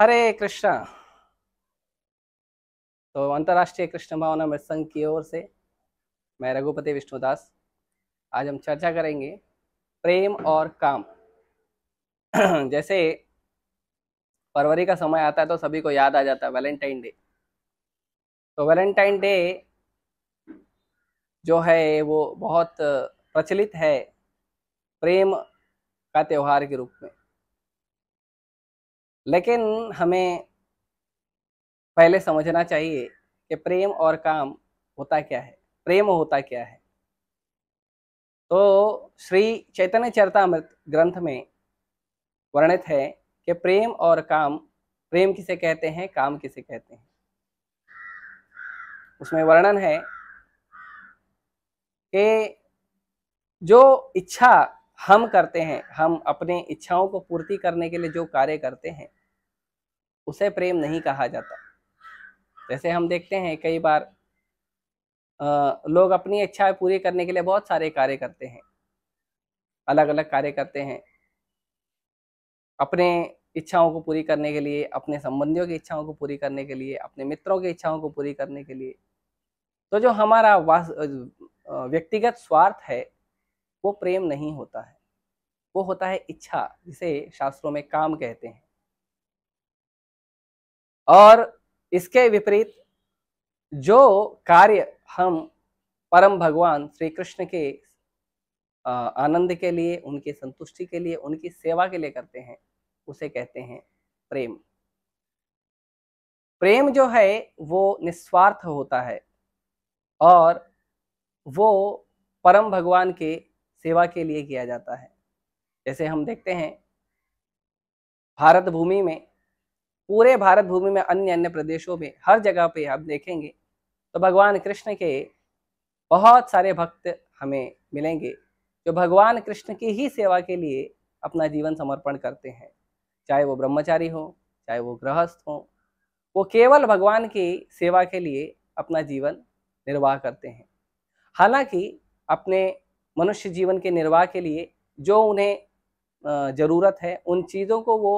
हरे कृष्णा तो अंतर्राष्ट्रीय कृष्ण भावना में संघ की ओर से मैं रघुपति विष्णुदास आज हम चर्चा करेंगे प्रेम और काम जैसे फरवरी का समय आता है तो सभी को याद आ जाता है वैलेंटाइन डे तो वैलेंटाइन डे जो है वो बहुत प्रचलित है प्रेम का त्यौहार के रूप में लेकिन हमें पहले समझना चाहिए कि प्रेम और काम होता क्या है प्रेम होता क्या है तो श्री चैतन्य चरतामृत ग्रंथ में वर्णित है कि प्रेम और काम प्रेम किसे कहते हैं काम किसे कहते हैं उसमें वर्णन है कि जो इच्छा हम करते हैं हम अपने इच्छाओं को पूर्ति करने के लिए जो कार्य करते हैं उसे प्रेम नहीं कहा जाता जैसे हम देखते हैं कई बार आ, लोग अपनी इच्छाएं पूरी करने के लिए बहुत सारे कार्य करते हैं अलग अलग कार्य करते हैं अपने इच्छाओं को पूरी करने के लिए अपने संबंधियों की इच्छाओं को पूरी करने के लिए अपने मित्रों की इच्छाओं को पूरी करने के लिए तो जो हमारा व्यक्तिगत स्वार्थ है वो प्रेम नहीं होता है वो होता है इच्छा जिसे शास्त्रों में काम कहते हैं और इसके विपरीत जो कार्य हम परम भगवान श्री कृष्ण के आनंद के लिए उनके संतुष्टि के लिए उनकी सेवा के लिए करते हैं उसे कहते हैं प्रेम प्रेम जो है वो निस्वार्थ होता है और वो परम भगवान के सेवा के लिए किया जाता है जैसे हम देखते हैं भारत भूमि में पूरे भारत भूमि में अन्य अन्य प्रदेशों में हर जगह पे आप देखेंगे तो भगवान कृष्ण के बहुत सारे भक्त हमें मिलेंगे जो भगवान कृष्ण की ही सेवा के लिए अपना जीवन समर्पण करते हैं चाहे वो ब्रह्मचारी हो चाहे वो गृहस्थ हो वो केवल भगवान की सेवा के लिए अपना जीवन निर्वाह करते हैं हालांकि अपने मनुष्य जीवन के निर्वाह के लिए जो उन्हें ज़रूरत है उन चीज़ों को वो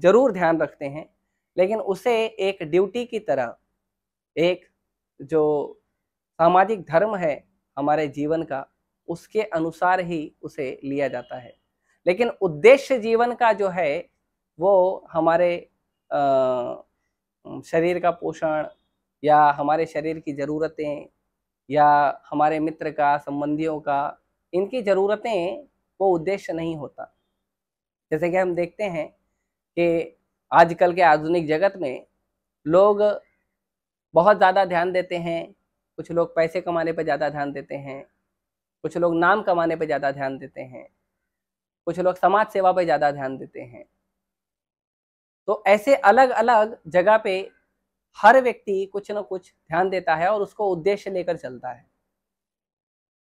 ज़रूर ध्यान रखते हैं लेकिन उसे एक ड्यूटी की तरह एक जो सामाजिक धर्म है हमारे जीवन का उसके अनुसार ही उसे लिया जाता है लेकिन उद्देश्य जीवन का जो है वो हमारे आ, शरीर का पोषण या हमारे शरीर की ज़रूरतें या हमारे मित्र का संबंधियों का इनकी ज़रूरतें वो उद्देश्य नहीं होता जैसे कि हम देखते हैं कि आजकल के आधुनिक जगत में लोग बहुत ज़्यादा ध्यान देते हैं कुछ लोग पैसे कमाने पर ज़्यादा ध्यान देते हैं कुछ लोग नाम कमाने पर ज़्यादा ध्यान देते हैं कुछ लोग समाज सेवा पर ज़्यादा ध्यान देते हैं तो ऐसे अलग अलग जगह पे हर व्यक्ति कुछ ना कुछ ध्यान देता है और उसको उद्देश्य लेकर चलता है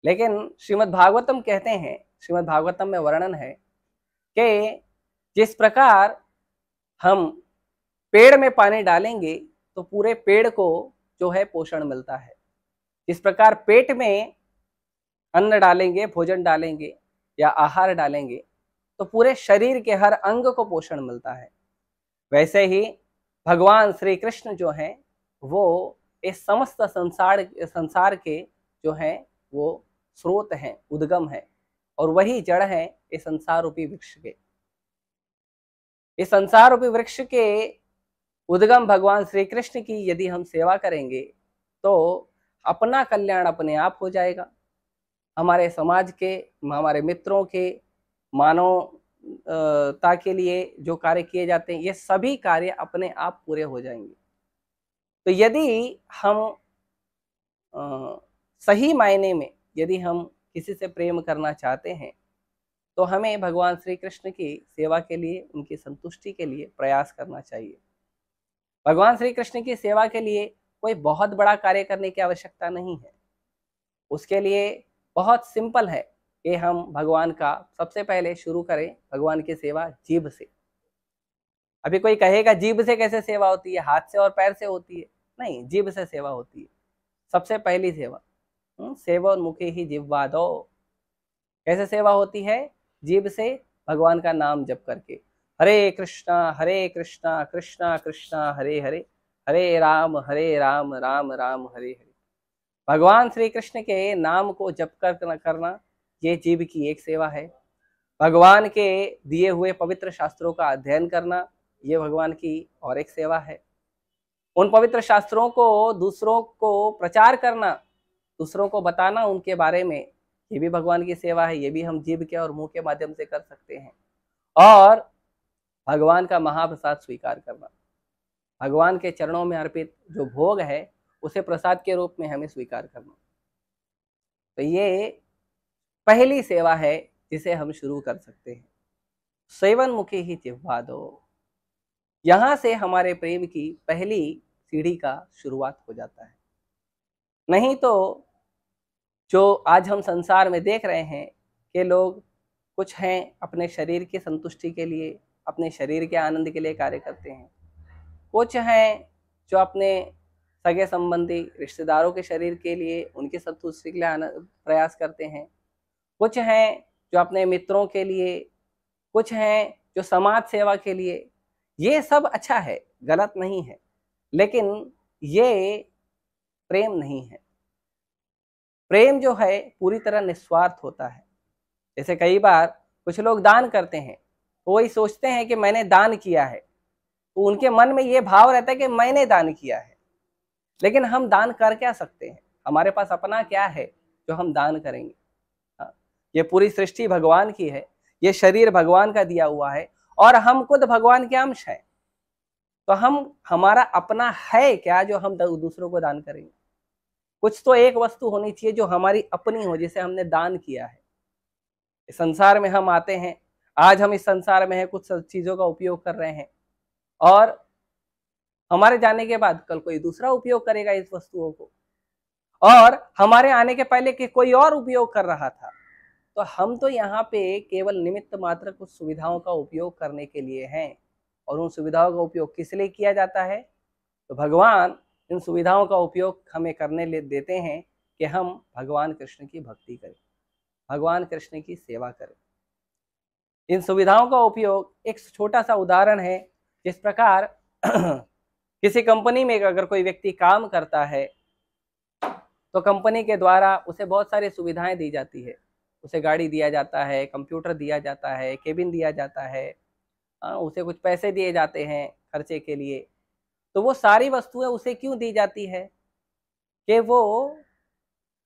लेकिन श्रीमद् भागवतम कहते हैं श्रीमद् भागवतम में वर्णन है कि जिस प्रकार हम पेड़ में पानी डालेंगे तो पूरे पेड़ को जो है पोषण मिलता है जिस प्रकार पेट में अन्न डालेंगे भोजन डालेंगे या आहार डालेंगे तो पूरे शरीर के हर अंग को पोषण मिलता है वैसे ही भगवान श्री कृष्ण जो हैं वो इस समस्त संसार संसार के जो हैं वो स्रोत हैं उद्गम हैं और वही जड़ हैं इस संसार रूपी वृक्ष के इस संसार रूपी वृक्ष के उद्गम भगवान श्री कृष्ण की यदि हम सेवा करेंगे तो अपना कल्याण अपने आप हो जाएगा हमारे समाज के हमारे मित्रों के मानव ता के लिए जो कार्य किए जाते हैं ये सभी कार्य अपने आप पूरे हो जाएंगे तो यदि हम आ, सही मायने में यदि हम किसी से प्रेम करना चाहते हैं तो हमें भगवान श्री कृष्ण की सेवा के लिए उनकी संतुष्टि के लिए प्रयास करना चाहिए भगवान श्री कृष्ण की सेवा के लिए कोई बहुत बड़ा कार्य करने की आवश्यकता नहीं है उसके लिए बहुत सिंपल है कि हम भगवान का सबसे पहले शुरू करें भगवान की सेवा जीभ से अभी कोई कहेगा जीभ से कैसे सेवा होती है हाथ से और पैर से होती है नहीं जीभ से सेवा होती है सबसे पहली सेवा हम्म, सेवन मुखे ही जिह्वादो कैसे सेवा होती है जीभ से भगवान का नाम जप करके हरे कृष्णा हरे कृष्णा कृष्णा कृष्णा हरे हरे हरे राम हरे राम राम राम हरे हरे भगवान श्री कृष्ण के नाम को जप कर करना ये जीव की एक सेवा है भगवान के दिए हुए पवित्र शास्त्रों का अध्ययन करना ये भगवान की और एक सेवा है उन पवित्र शास्त्रों को दूसरों को प्रचार करना दूसरों को बताना उनके बारे में ये भी भगवान की सेवा है ये भी हम जीव के और मुंह के माध्यम से कर सकते हैं और भगवान का महाप्रसाद स्वीकार करना भगवान के चरणों में अर्पित जो भोग है उसे प्रसाद के रूप में हमें स्वीकार करना तो ये पहली सेवा है जिसे हम शुरू कर सकते हैं सेवन मुखी ही जिह्वा दो यहाँ से हमारे प्रेम की पहली सीढ़ी का शुरुआत हो जाता है नहीं तो जो आज हम संसार में देख रहे हैं कि लोग कुछ हैं अपने शरीर की संतुष्टि के लिए अपने शरीर के आनंद के लिए कार्य करते हैं कुछ हैं जो अपने सगे संबंधी रिश्तेदारों के शरीर के लिए उनके संतुष्टि के लिए प्रयास करते हैं कुछ हैं जो अपने मित्रों के लिए कुछ हैं जो समाज सेवा के लिए ये सब अच्छा है गलत नहीं है लेकिन ये प्रेम नहीं है प्रेम जो है पूरी तरह निस्वार्थ होता है जैसे कई बार कुछ लोग दान करते हैं तो वही सोचते हैं कि मैंने दान किया है तो उनके मन में ये भाव रहता है कि मैंने दान किया है लेकिन हम दान कर क्या सकते हैं हमारे पास अपना क्या है जो हम दान करेंगे ये पूरी सृष्टि भगवान की है ये शरीर भगवान का दिया हुआ है और हम खुद भगवान के अंश हैं तो हम हमारा अपना है क्या जो हम दूसरों को दान करेंगे कुछ तो एक वस्तु होनी चाहिए जो हमारी अपनी हो जिसे हमने दान किया है इस संसार में हम आते हैं आज हम इस संसार में है कुछ चीज़ों का उपयोग कर रहे हैं और हमारे जाने के बाद कल कोई दूसरा उपयोग करेगा इस वस्तुओं को और हमारे आने के पहले के कोई और उपयोग कर रहा था तो हम तो यहाँ पे केवल निमित्त मात्र कुछ सुविधाओं का उपयोग करने के लिए हैं और उन सुविधाओं का उपयोग किस लिए किया जाता है तो भगवान इन सुविधाओं का उपयोग हमें करने ले देते हैं कि हम भगवान कृष्ण की भक्ति करें भगवान कृष्ण की सेवा करें इन सुविधाओं का उपयोग एक छोटा सा उदाहरण है जिस प्रकार किसी कंपनी में अगर कोई व्यक्ति काम करता है तो कंपनी के द्वारा उसे बहुत सारी सुविधाएं दी जाती है उसे गाड़ी दिया जाता है कंप्यूटर दिया जाता है केबिन दिया जाता है उसे कुछ पैसे दिए जाते हैं खर्चे के लिए तो वो सारी वस्तुएं उसे क्यों दी जाती है कि वो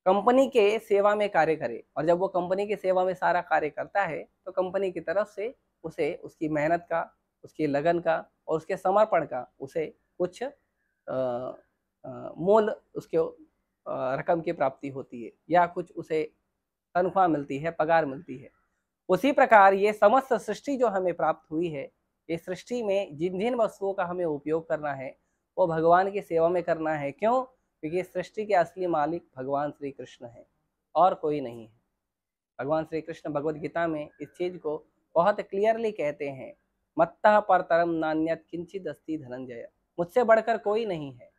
कंपनी के सेवा में कार्य करे और जब वो कंपनी की सेवा में सारा कार्य करता है तो कंपनी की तरफ से उसे उसकी मेहनत का उसकी लगन का और उसके समर्पण का उसे कुछ मोल उसके रकम की प्राप्ति होती है या कुछ उसे तनख्वाह मिलती है पगार मिलती है उसी प्रकार ये समस्त सृष्टि जो हमें प्राप्त हुई है ये सृष्टि में जिन जिन वस्तुओं का हमें उपयोग करना है वो भगवान की सेवा में करना है क्यों क्योंकि सृष्टि के असली मालिक भगवान श्री कृष्ण है और कोई नहीं है भगवान श्री कृष्ण भगवत गीता में इस चीज़ को बहुत क्लियरली कहते हैं मत्ता पर तरम नान्यत किंचित अस्ति धनंजय मुझसे बढ़कर कोई नहीं है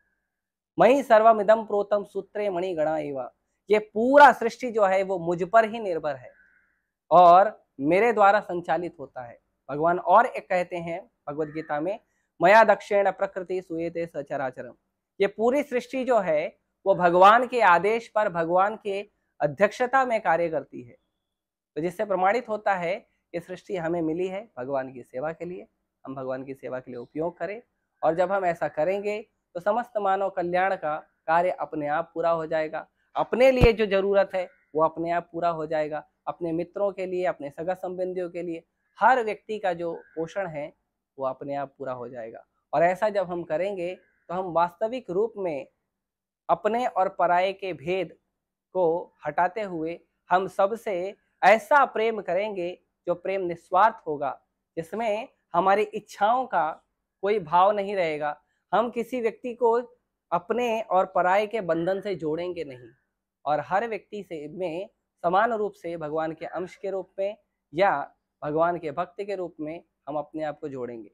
मई सर्वमिदम प्रोतम सूत्रे मणिगणा एवं ये पूरा सृष्टि जो है वो मुझ पर ही निर्भर है और मेरे द्वारा संचालित होता है भगवान और एक कहते हैं भगवत गीता में मया दक्षिण प्रकृति सुयते सचराचरम ये पूरी सृष्टि जो है वो भगवान के आदेश पर भगवान के अध्यक्षता में कार्य करती है तो जिससे प्रमाणित होता है ये सृष्टि हमें मिली है भगवान की सेवा के लिए हम भगवान की सेवा के लिए उपयोग करें और जब हम ऐसा करेंगे तो समस्त मानव कल्याण का कार्य अपने आप पूरा हो जाएगा अपने लिए जो जरूरत है वो अपने आप पूरा हो जाएगा अपने मित्रों के लिए अपने सगा संबंधियों के लिए हर व्यक्ति का जो पोषण है वो अपने आप पूरा हो जाएगा और ऐसा जब हम करेंगे तो हम वास्तविक रूप में अपने और पराये के भेद को हटाते हुए हम सबसे ऐसा प्रेम करेंगे जो प्रेम निस्वार्थ होगा जिसमें हमारी इच्छाओं का कोई भाव नहीं रहेगा हम किसी व्यक्ति को अपने और पराये के बंधन से जोड़ेंगे नहीं और हर व्यक्ति से में समान रूप से भगवान के अंश के रूप में या भगवान के भक्त के रूप में हम अपने आप को जोड़ेंगे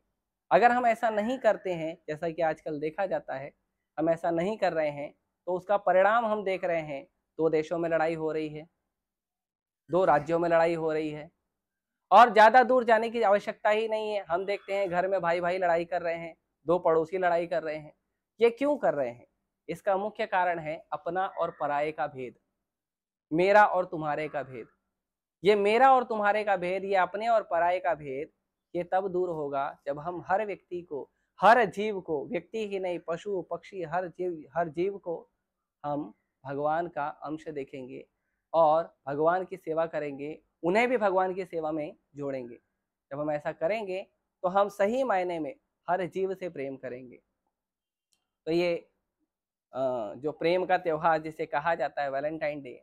अगर हम ऐसा नहीं करते हैं जैसा कि आजकल देखा जाता है हम ऐसा नहीं कर रहे हैं तो उसका परिणाम हम देख रहे हैं दो देशों में लड़ाई हो रही है दो राज्यों में लड़ाई हो रही है और ज़्यादा दूर जाने की आवश्यकता ही नहीं है हम देखते हैं घर में भाई भाई लड़ाई कर रहे हैं दो पड़ोसी लड़ाई कर रहे हैं ये क्यों कर रहे हैं इसका मुख्य कारण है अपना और पराये का भेद मेरा और तुम्हारे का भेद ये मेरा और तुम्हारे का भेद ये अपने और पराये का भेद ये तब दूर होगा जब हम हर व्यक्ति को हर जीव को व्यक्ति ही नहीं पशु पक्षी हर जीव हर जीव को हम भगवान का अंश देखेंगे और भगवान की सेवा करेंगे उन्हें भी भगवान की सेवा में जोड़ेंगे जब हम ऐसा करेंगे तो हम सही मायने में हर जीव से प्रेम करेंगे तो ये जो प्रेम का त्यौहार जिसे कहा जाता है वैलेंटाइन डे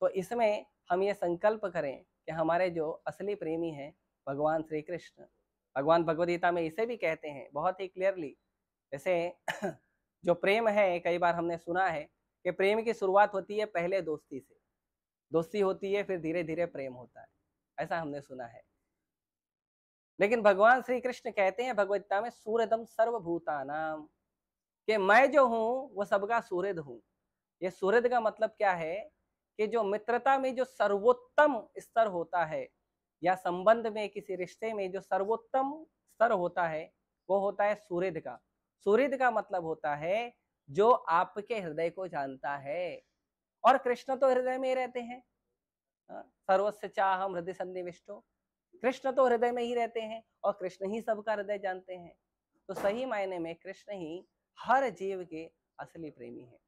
तो इसमें हम ये संकल्प करें कि हमारे जो असली प्रेमी हैं भगवान श्री कृष्ण भगवान भगवदगीता में इसे भी कहते हैं बहुत ही क्लियरली जैसे जो प्रेम है कई बार हमने सुना है कि प्रेम की शुरुआत होती है पहले दोस्ती से दोस्ती होती है फिर धीरे धीरे प्रेम होता है ऐसा हमने सुना है लेकिन भगवान श्री कृष्ण कहते हैं भगवदगीता में सूर्यदम सर्वभूतानाम कि मैं जो हूँ वो सबका सूर्य हूँ ये सूर्य का मतलब क्या है कि जो मित्रता में जो सर्वोत्तम स्तर होता है या संबंध में किसी रिश्ते में जो सर्वोत्तम स्तर होता है वो होता है सूर्य का सूर्य का मतलब होता है जो आपके हृदय को जानता है और कृष्ण तो हृदय में ही रहते हैं हाँ, सर्वस्व चाहम हृदय सन्निविष्टो कृष्ण तो हृदय में ही रहते हैं और कृष्ण ही सबका हृदय जानते हैं तो सही मायने में कृष्ण ही हर जीव के असली प्रेमी है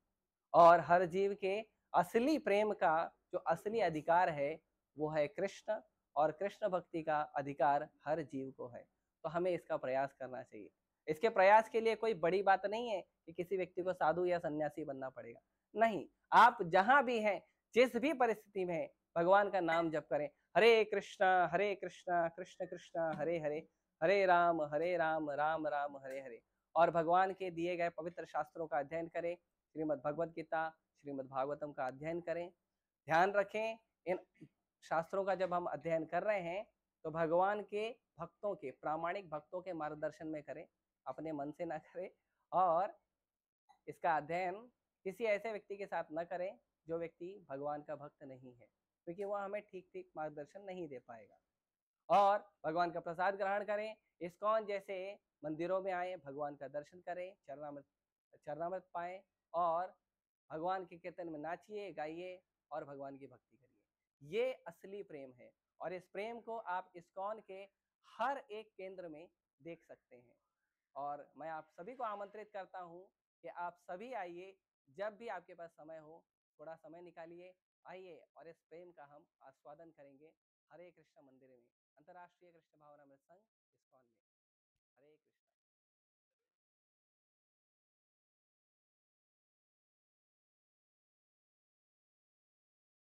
और हर जीव के असली प्रेम का जो असली अधिकार है वो है कृष्ण और कृष्ण भक्ति का अधिकार हर जीव को है तो हमें इसका प्रयास करना चाहिए इसके प्रयास के लिए कोई बड़ी बात नहीं है कि किसी व्यक्ति को साधु या सन्यासी बनना पड़ेगा नहीं आप जहां भी हैं जिस भी परिस्थिति में भगवान का नाम जप करें हरे कृष्णा हरे कृष्णा कृष्ण कृष्णा हरे हरे हरे राम हरे राम राम राम हरे हरे और भगवान के दिए गए पवित्र शास्त्रों का अध्ययन करें श्रीमद भगवद गीता श्रीमद भागवतम का अध्ययन करें ध्यान रखें इन शास्त्रों का जब हम अध्ययन कर रहे हैं तो भगवान के भक्तों के प्रामाणिक भक्तों के मार्गदर्शन में करें अपने मन से ना करें और इसका अध्ययन किसी ऐसे व्यक्ति के साथ न करें जो व्यक्ति भगवान का भक्त नहीं है क्योंकि वह हमें ठीक ठीक मार्गदर्शन नहीं दे पाएगा और भगवान का प्रसाद ग्रहण करें इसकॉन जैसे मंदिरों में आए भगवान का दर्शन करें चरणामृत चरणामृत पाए और भगवान के कीर्तन में नाचिए गाइए और भगवान की भक्ति करिए ये असली प्रेम है और इस प्रेम को आप इसकॉन के हर एक केंद्र में देख सकते हैं और मैं आप सभी को आमंत्रित करता हूँ कि आप सभी आइए जब भी आपके पास समय हो थोड़ा समय निकालिए आइए और इस प्रेम का हम आस्वादन करेंगे हरे कृष्ण मंदिर में अंतर्राष्ट्रीय कृष्ण भावना मिल संघ इस्कॉन में